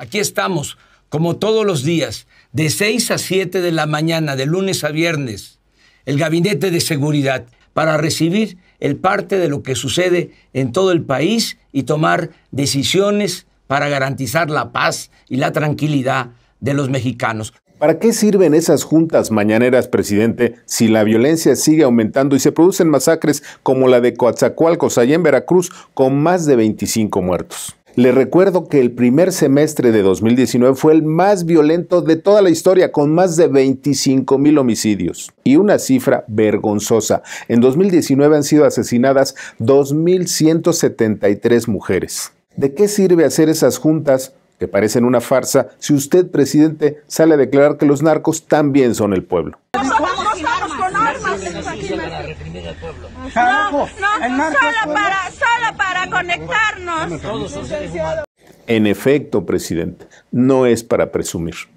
Aquí estamos, como todos los días, de 6 a 7 de la mañana, de lunes a viernes, el Gabinete de Seguridad, para recibir el parte de lo que sucede en todo el país y tomar decisiones para garantizar la paz y la tranquilidad de los mexicanos. ¿Para qué sirven esas juntas mañaneras, presidente, si la violencia sigue aumentando y se producen masacres como la de Coatzacoalcos, allá en Veracruz, con más de 25 muertos? Le recuerdo que el primer semestre de 2019 fue el más violento de toda la historia, con más de 25 mil homicidios y una cifra vergonzosa. En 2019 han sido asesinadas 2.173 mujeres. ¿De qué sirve hacer esas juntas que parecen una farsa si usted, presidente, sale a declarar que los narcos también son el pueblo? con armas. para, conectarnos. En efecto, presidente, no es para presumir.